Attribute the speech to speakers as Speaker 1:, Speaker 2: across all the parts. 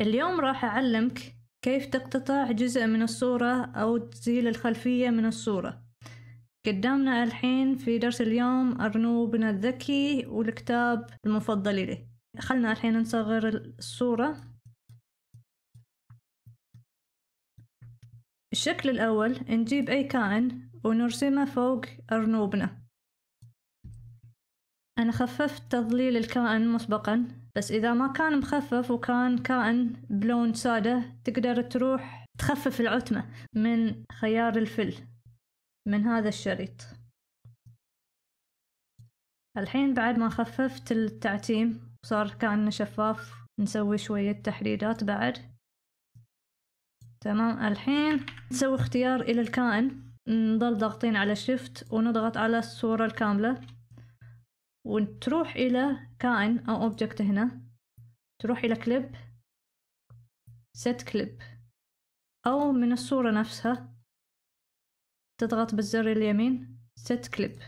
Speaker 1: اليوم راح أعلمك كيف تقتطع جزء من الصورة أو تزيل الخلفية من الصورة قدامنا الحين في درس اليوم أرنو بن الذكي والكتاب المفضل له خلنا الحين نصغر الصورة الشكل الأول نجيب أي كائن ونرسمه فوق أرنوبنا أنا خففت تظليل الكائن مسبقا بس إذا ما كان مخفف وكان كائن بلون سادة تقدر تروح تخفف العتمة من خيار الفل من هذا الشريط الحين بعد ما خففت التعتيم وصار كأنه شفاف نسوي شوية تحديدات بعد تمام الحين نسوي اختيار إلى الكائن نضل ضاغطين على شيفت ونضغط على الصورة الكاملة وتروح إلى كائن أو أوبجكت هنا تروح إلى كليب سيت كليب أو من الصورة نفسها تضغط بالزر اليمين سيت كليب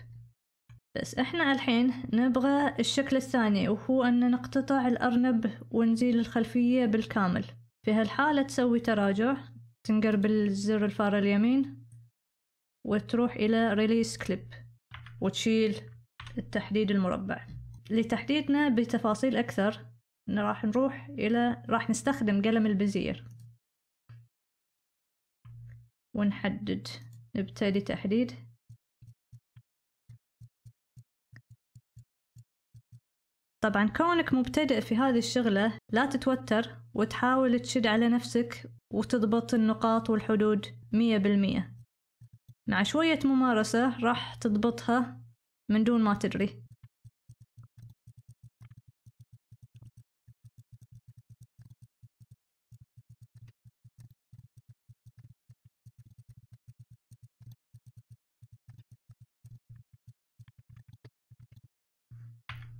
Speaker 1: بس احنا الحين نبغى الشكل الثاني وهو أن نقتطع الأرنب ونزيل الخلفية بالكامل في هالحالة تسوي تراجع تنقر بالزر الفار اليمين وتروح إلى ريليس كليب وتشيل التحديد المربع لتحديدنا بتفاصيل أكثر راح نروح إلى راح نستخدم قلم البزير ونحدد نبتدي تحديد طبعا كونك مبتدئ في هذه الشغلة لا تتوتر وتحاول تشد على نفسك وتضبط النقاط والحدود مية بالمية مع شوية ممارسة راح تضبطها من دون ما تدري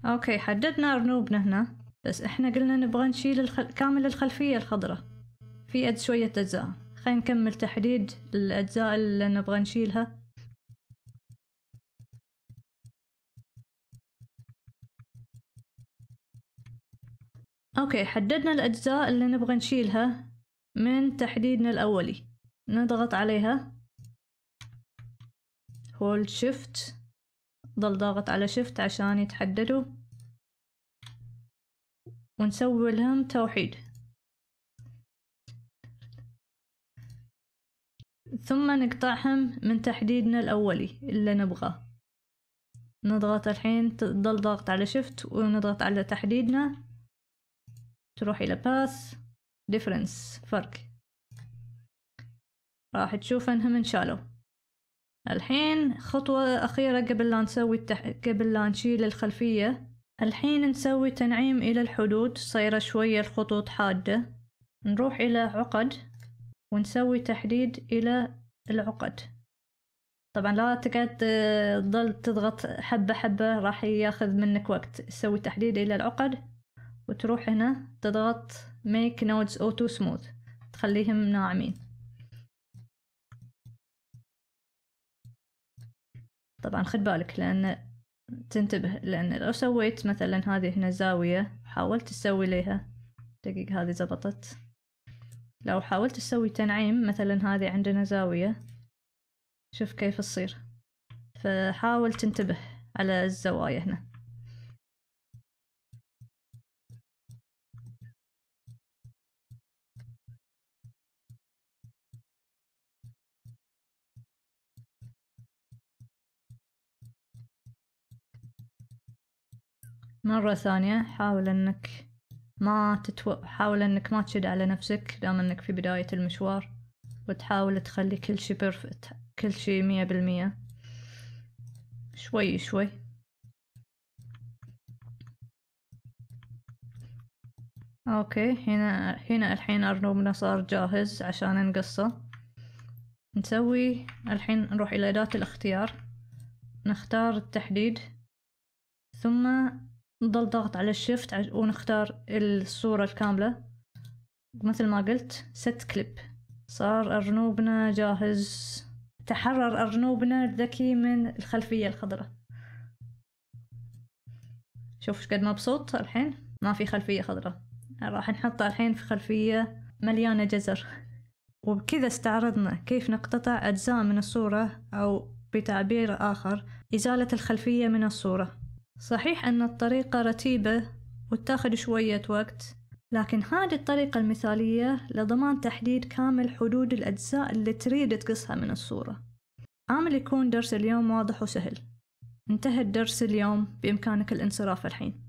Speaker 1: اوكي حددنا ارنوبنا هنا بس احنا قلنا نبغى نشيل الخل... كامل الخلفية الخضراء في أد شوية أجزاء خلينا نكمل تحديد الأجزاء اللي نبغى نشيلها اوكي حددنا الاجزاء اللي نبغى نشيلها من تحديدنا الاولي نضغط عليها هولد Shift ضل ضاغط على Shift عشان يتحددوا ونسوي لهم توحيد ثم نقطعهم من تحديدنا الأولي اللي نبغاه نضغط الحين ضل ضاغط على شفت ونضغط على تحديدنا تروح إلى باس ديفرنس فرق راح تشوف انهم انشالوا الحين خطوة أخيرة قبل لا نسوي التح... قبل لا نشيل الخلفية الحين نسوي تنعيم إلى الحدود صايرة شوية الخطوط حادة نروح إلى عقد ونسوي تحديد إلى العقد طبعا لا تقعد آه، تضل تضغط حبة حبة راح ياخذ منك وقت سوي تحديد إلى العقد وتروح هنا تضغط make nodes auto smooth تخليهم ناعمين طبعا خد بالك لأن تنتبه لأن لو سويت مثلا هذه هنا زاوية حاولت تسوي ليها دقيق هذه زبطت لو حاولت تسوي تنعيم مثلا هذه عندنا زاوية شوف كيف تصير فحاول تنتبه على الزوايا هنا مرة ثانية حاول انك ما تتو... حاول انك ما تشد على نفسك دام انك في بداية المشوار وتحاول تخلي كل شي بيرفكت كل شي مية بالمية شوي شوي اوكي هنا هنا الحين ارنوبنا صار جاهز عشان نقصه نسوي الحين نروح الى اداة الاختيار نختار التحديد ثم نضل ضغط على الشيفت ونختار الصورة الكاملة مثل ما قلت ست كليب صار أرنوبنا جاهز تحرر أرنوبنا الذكي من الخلفية الخضراء شوف قد مبسوط الحين ما في خلفية خضراء راح نحطه الحين في خلفية مليانة جزر وبكذا استعرضنا كيف نقتطع أجزاء من الصورة أو بتعبير آخر إزالة الخلفية من الصورة صحيح أن الطريقة رتيبة وتاخد شوية وقت لكن هذه الطريقة المثالية لضمان تحديد كامل حدود الأجزاء اللي تريد تقصها من الصورة آمل يكون درس اليوم واضح وسهل انتهى الدرس اليوم بإمكانك الانصراف الحين